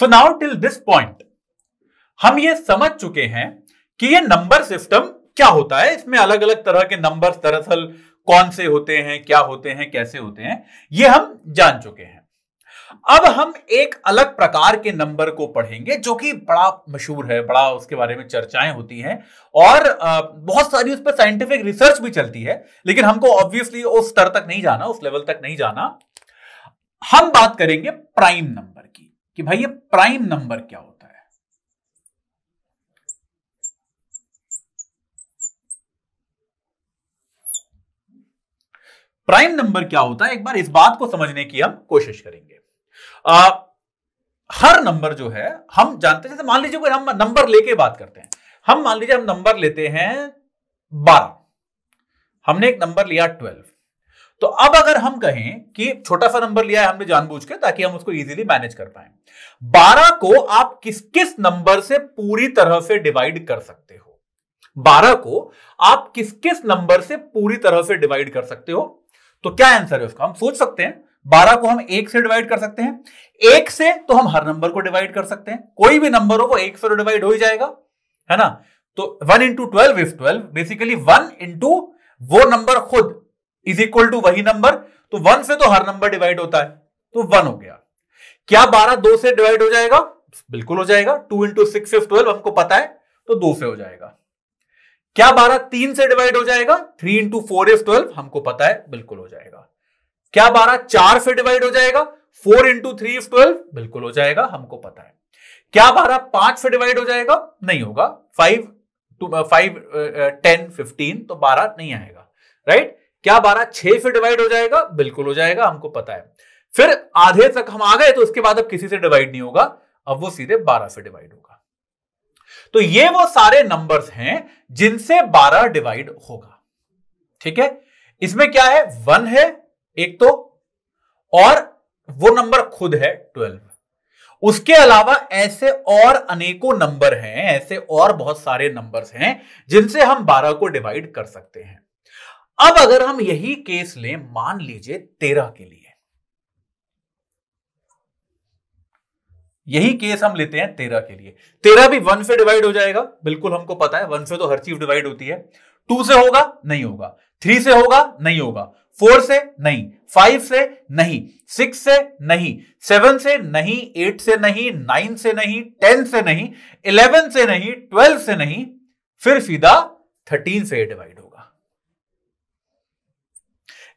so now till this point हम ये समझ चुके हैं कि ये नंबर सिस्टम क्या होता है इसमें अलग अलग तरह के नंबर दरअसल कौन से होते हैं क्या होते हैं कैसे होते हैं ये हम जान चुके हैं अब हम एक अलग प्रकार के नंबर को पढ़ेंगे जो कि बड़ा मशहूर है बड़ा उसके बारे में चर्चाएं होती हैं और बहुत सारी उस पर साइंटिफिक रिसर्च भी चलती है लेकिन हमको ऑब्वियसली उस स्तर तक नहीं जाना उस लेवल तक नहीं जाना हम बात करेंगे प्राइम नंबर की कि भाई ये प्राइम नंबर क्या होता है प्राइम नंबर क्या होता है एक बार इस बात को समझने की हम कोशिश करेंगे आ, हर नंबर जो है हम जानते हैं जैसे मान लीजिए कोई हम नंबर लेके बात करते हैं हम मान लीजिए हम नंबर लेते हैं बारह हमने एक नंबर लिया ट्वेल्व तो अब अगर हम कहें कि छोटा सा नंबर लिया है हमने जानबूझ के ताकि हम उसको इजीली मैनेज कर पाए 12 को आप किस किस नंबर से पूरी तरह से डिवाइड कर सकते हो 12 को आप किस किस नंबर से पूरी तरह से डिवाइड कर सकते हो तो क्या आंसर है उसका हम सोच सकते हैं बारह को हम एक से डिवाइड कर सकते हैं एक से तो हम हर नंबर को डिवाइड कर सकते हैं कोई भी नंबर हो वो एक से डिवाइड तो हो ही जाएगा है ना तो one into twelve is twelve basically one into वो नंबर खुद इज इक्वल टू वही नंबर तो वन से तो हर नंबर डिवाइड होता है तो वन हो गया क्या बारह दो से डिवाइड हो जाएगा बिल्कुल हो जाएगा two into six is twelve हमको पता है तो दो से हो जाएगा क्या बारह तीन से डिवाइड हो जाएगा three into four is twelve हमको पता है बिल्कुल हो जाएगा क्या बारह चार से डिवाइड हो जाएगा four into three is twelve बिल्कुल हो जाएगा हमको पता है क्या बारह पांच से डिवाइड हो जाएगा नहीं होगा five two five ten fifteen तो बारह नहीं आएगा राइट क्या बारह छह से डिवाइड हो जाएगा बिल्कुल हो जाएगा हमको पता है फिर आधे तक हम आ गए तो उसके बाद अब किसी से डिवाइड नहीं होगा अब वो सीधे बारह से डिवाइड होगा तो ये वो सारे नंबर्स हैं जिनसे बारह डिवाइड होगा ठीक है इसमें क्या है वन है एक तो और वो नंबर खुद है ट्वेल्व उसके अलावा ऐसे और अनेकों नंबर हैं ऐसे और बहुत सारे नंबर्स हैं जिनसे हम बारह को डिवाइड कर सकते हैं अब अगर हम यही केस लें मान लीजिए तेरह के लिए यही केस हम लेते हैं तेरह के लिए तेरह भी वन से डिवाइड हो जाएगा बिल्कुल हमको पता है वन से तो हर चीज डिवाइड होती है टू से होगा नहीं होगा थ्री से होगा नहीं होगा फोर से नहीं फाइव से नहीं सिक्स से नहीं सेवन से नहीं एट से नहीं नाइन से नहीं टेन से नहीं इलेवन से नहीं ट्वेल्व से नहीं फिर सीधा थर्टीन से डिवाइड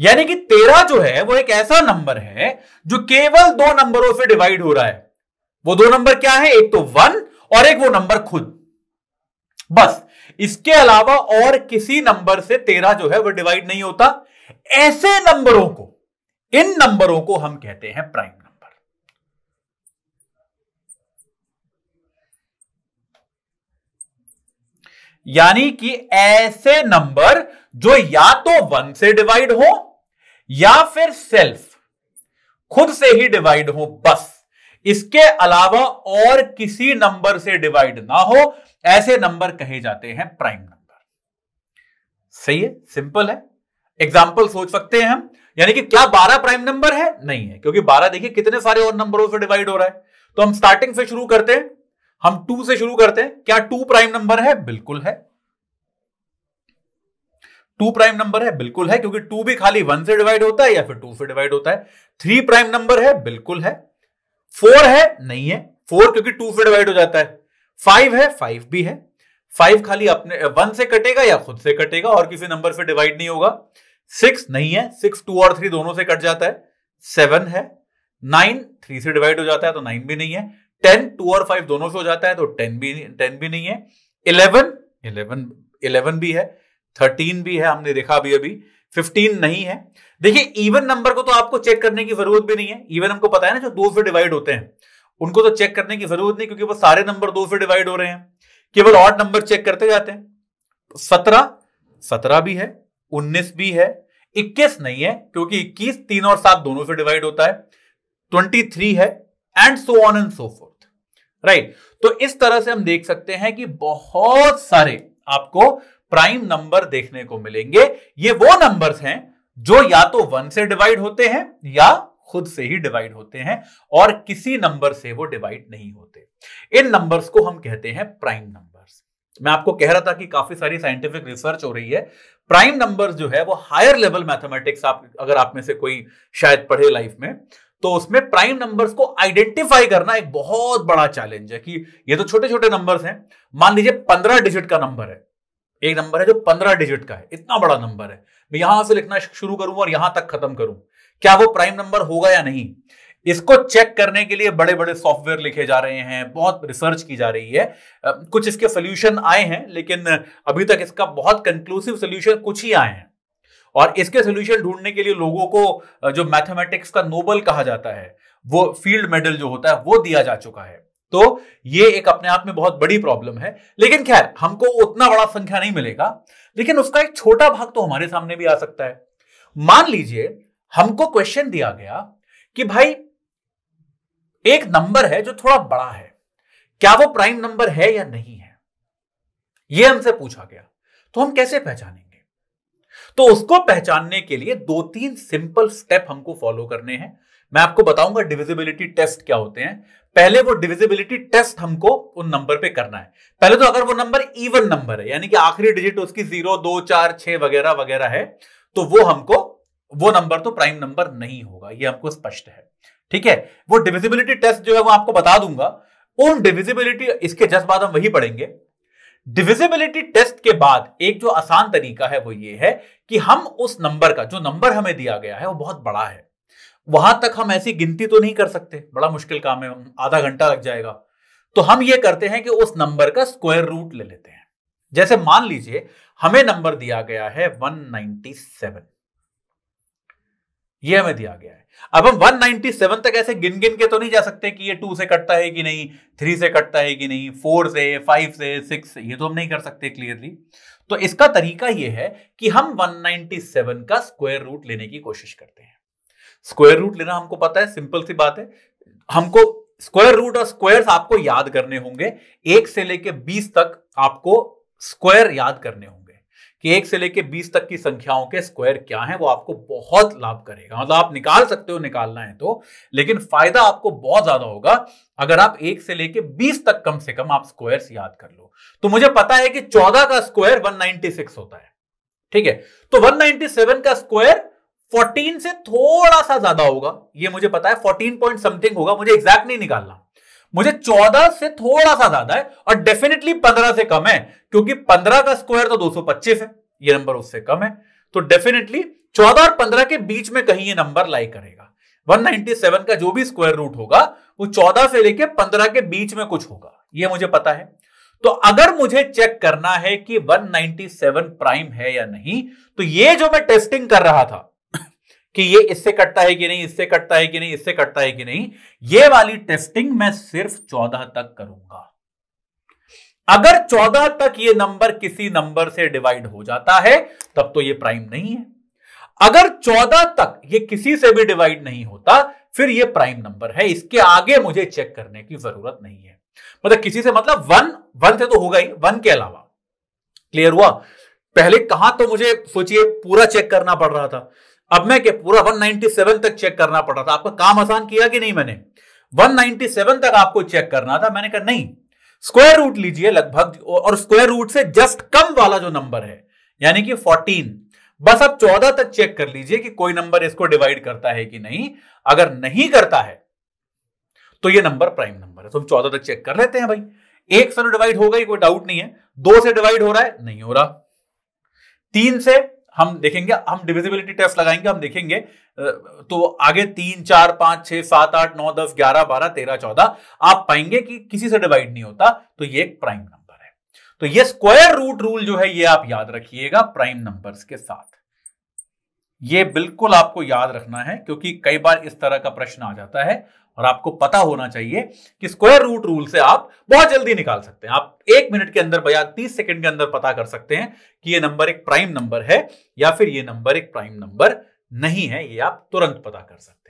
यानी कि तेरह जो है वो एक ऐसा नंबर है जो केवल दो नंबरों से डिवाइड हो रहा है वो दो नंबर क्या है एक तो वन और एक वो नंबर खुद बस इसके अलावा और किसी नंबर से तेरह जो है वो डिवाइड नहीं होता ऐसे नंबरों को इन नंबरों को हम कहते हैं प्राइम नंबर यानी कि ऐसे नंबर जो या तो वन से डिवाइड हो या फिर सेल्फ खुद से ही डिवाइड हो बस इसके अलावा और किसी नंबर से डिवाइड ना हो ऐसे नंबर कहे जाते हैं प्राइम नंबर सही है सिंपल है एग्जाम्पल सोच सकते हैं हम यानी कि क्या 12 प्राइम नंबर है नहीं है क्योंकि 12 देखिए कितने सारे और नंबरों से डिवाइड हो रहा है तो हम स्टार्टिंग से शुरू करते हैं हम टू से शुरू करते हैं क्या टू प्राइम नंबर है बिल्कुल है टू प्राइम नंबर है बिल्कुल है क्योंकि टू भी खाली वन से डिवाइड होता है या फिर टू से डिवाइड होता है थ्री प्राइम नंबर है बिल्कुल है फोर है नहीं है फोर क्योंकि टू से डिवाइड हो जाता है फाइव है फाइव भी है फाइव खाली अपने वन से कटेगा या खुद से कटेगा और किसी नंबर से डिवाइड नहीं होगा सिक्स नहीं है सिक्स टू और थ्री दोनों से कट जाता है सेवन है नाइन थ्री से डिवाइड हो जाता है तो नाइन भी नहीं है टेन टू और फाइव दोनों से हो जाता है तो टेन भी टेन भी नहीं है इलेवन इलेवन इलेवन भी है थर्टीन भी है हमने देखा अभी अभी फिफ्टीन नहीं है देखिए इवन नंबर को तो आपको चेक करने की जरूरत भी नहीं है इवन हमको पता है ना जो दो से डिवाइड होते हैं उनको तो चेक करने की जरूरत नहीं क्योंकि वो सारे नंबर दो से डिवाइड हो रहे हैं केवल ऑड नंबर चेक करते जाते हैं सत्रह सत्रह भी है उन्नीस भी है इक्कीस नहीं है क्योंकि इक्कीस तीन और सात दोनों से डिवाइड होता है ट्वेंटी थ्री है and so on and so forth right तो इस तरह से हम देख सकते हैं कि बहुत सारे आपको प्राइम नंबर देखने को मिलेंगे ये वो नंबर्स हैं जो या तो वन से डिवाइड होते हैं या खुद से ही डिवाइड होते हैं और किसी नंबर से वो डिवाइड नहीं होते इन नंबर्स को हम कहते हैं प्राइम नंबर्स मैं आपको कह रहा था कि काफी सारी साइंटिफिक रिसर्च हो रही है प्राइम नंबर्स जो है वो हायर लेवल मैथमेटिक्स आप अगर आप में से कोई शायद पढ़े लाइफ में तो उसमें प्राइम नंबर्स को आइडेंटिफाई करना एक बहुत बड़ा चैलेंज है कि ये तो छोटे छोटे नंबर्स हैं मान लीजिए पंद्रह डिजिट का नंबर है एक नंबर है जो पंद्रह डिजिट का है इतना बड़ा नंबर है मैं यहां से लिखना शुरू करूं और यहां तक खत्म करूं क्या वो प्राइम नंबर होगा या नहीं इसको चेक करने के लिए बड़े बड़े सॉफ्टवेयर लिखे जा रहे हैं बहुत रिसर्च की जा रही है कुछ इसके सोल्यूशन आए हैं लेकिन अभी तक इसका बहुत कंक्लूसिव सोल्यूशन कुछ ही आए हैं और इसके सोल्यूशन ढूंढने के लिए लोगों को जो मैथमेटिक्स का नोबल कहा जाता है वो फील्ड मेडल जो होता है वो दिया जा चुका है तो ये एक अपने आप में बहुत बड़ी प्रॉब्लम है लेकिन खैर हमको उतना बड़ा संख्या नहीं मिलेगा लेकिन उसका एक छोटा भाग तो हमारे सामने भी आ सकता है मान लीजिए हमको क्वेश्चन दिया गया कि भाई एक नंबर है जो थोड़ा बड़ा है क्या वो प्राइम नंबर है या नहीं है ये हमसे पूछा गया तो हम कैसे पहचानेंगे तो उसको पहचानने के लिए दो तीन सिंपल स्टेप हमको फॉलो करने हैं मैं आपको बताऊंगा डिविजिबिलिटी टेस्ट क्या होते हैं पहले वो डिविजिबिलिटी टेस्ट हमको उन नंबर पे करना है पहले तो अगर वो नंबर इवन नंबर है यानी कि आखिरी डिजिट उसकी जीरो दो चार छह वगैरह वगैरह है तो वो हमको वो नंबर तो प्राइम नंबर नहीं होगा ये हमको स्पष्ट है ठीक है वो डिविजिबिलिटी टेस्ट जो है वो आपको बता दूंगा उन डिविजिबिलिटी इसके जस्ट बाद हम वही पढ़ेंगे डिविजिबिलिटी टेस्ट के बाद एक जो आसान तरीका है वो ये है कि हम उस नंबर का जो नंबर हमें दिया गया है वो बहुत बड़ा है वहां तक हम ऐसी गिनती तो नहीं कर सकते बड़ा मुश्किल काम है आधा घंटा लग जाएगा तो हम ये करते हैं कि उस नंबर का स्क्वायर रूट ले लेते हैं जैसे मान लीजिए हमें नंबर दिया गया है 197 ये हमें दिया गया है अब हम 197 तक ऐसे गिन गिन के तो नहीं जा सकते कि ये टू से कटता है कि नहीं थ्री से कटता है कि नहीं फोर से फाइव से सिक्स से ये तो हम नहीं कर सकते क्लियरली तो इसका तरीका ये है कि हम 197 का स्क्वायर रूट लेने की कोशिश करते हैं स्क्वायर रूट लेना हमको पता है सिंपल सी बात है हमको स्क्वायर रूट और स्क्वायर्स आपको याद करने होंगे एक से लेके बीस तक आपको स्क्वायर याद करने होंगे कि एक से लेके बीस तक की संख्याओं के स्क्वायर क्या हैं वो आपको बहुत लाभ करेगा मतलब आप निकाल सकते हो निकालना है तो लेकिन फायदा आपको बहुत ज्यादा होगा अगर आप एक से लेके बीस तक कम से कम आप स्क्वायर्स याद कर लो तो मुझे पता है कि चौदह का स्क्वायर 196 होता है ठीक है तो 197 का स्क्वायर 14 से थोड़ा सा ज्यादा होगा ये मुझे पता है 14 पॉइंट समथिंग होगा मुझे एग्जैक्ट नहीं निकालना मुझे 14 से थोड़ा सा ज्यादा है और डेफिनेटली 15 से कम है क्योंकि 15 का स्क्वायर तो 225 है ये नंबर उससे कम है तो डेफिनेटली 14 और 15 के बीच में कहीं ये नंबर लाई करेगा 197 का जो भी स्क्वायर रूट होगा वो 14 से लेके 15 के बीच में कुछ होगा ये मुझे पता है तो अगर मुझे चेक करना है कि 197 प्राइम है या नहीं तो ये जो मैं टेस्टिंग कर रहा था कि ये इससे कटता है कि नहीं इससे कटता है कि नहीं इससे कटता है कि नहीं ये वाली टेस्टिंग मैं सिर्फ चौदह तक करूंगा अगर चौदह तक ये नंबर किसी नंबर से डिवाइड हो जाता है तब तो ये प्राइम नहीं है अगर चौदह तक ये किसी से भी डिवाइड नहीं होता फिर ये प्राइम नंबर है इसके आगे मुझे चेक करने की जरूरत नहीं है मतलब किसी से मतलब वन वन से तो होगा ही वन के अलावा क्लियर हुआ पहले कहां तो मुझे सोचिए पूरा चेक करना पड़ रहा था अब मैं क्या पूरा 197 तक चेक करना पड़ा था आपका काम आसान किया कि नहीं मैंने 197 तक आपको चेक करना था मैंने कहा नहीं स्क्वायर रूट लीजिए लगभग और स्क्वायर रूट से जस्ट कम वाला जो नंबर है यानी कि 14 बस आप 14 तक चेक कर लीजिए कि कोई नंबर इसको डिवाइड करता है कि नहीं अगर नहीं करता है तो यह नंबर प्राइम नंबर है तो हम चौदह तक चेक कर लेते हैं भाई एक से डिवाइड होगा ही कोई डाउट नहीं है दो से डिवाइड हो रहा है नहीं हो रहा तीन से हम देखेंगे हम डिविजिबिलिटी टेस्ट लगाएंगे हम देखेंगे तो आगे तीन चार पांच छह सात आठ नौ दस ग्यारह बारह तेरह चौदह आप पाएंगे कि किसी से डिवाइड नहीं होता तो ये एक प्राइम नंबर है तो ये स्क्वायर रूट रूल जो है ये आप याद रखिएगा प्राइम नंबर्स के साथ ये बिल्कुल आपको याद रखना है क्योंकि कई बार इस तरह का प्रश्न आ जाता है और आपको पता होना चाहिए कि स्क्वायर रूट रूल से आप बहुत जल्दी निकाल सकते हैं आप एक मिनट के अंदर या तीस सेकंड के अंदर पता कर सकते हैं कि ये नंबर एक प्राइम नंबर है या फिर ये नंबर एक प्राइम नंबर नहीं है ये आप तुरंत पता कर सकते हैं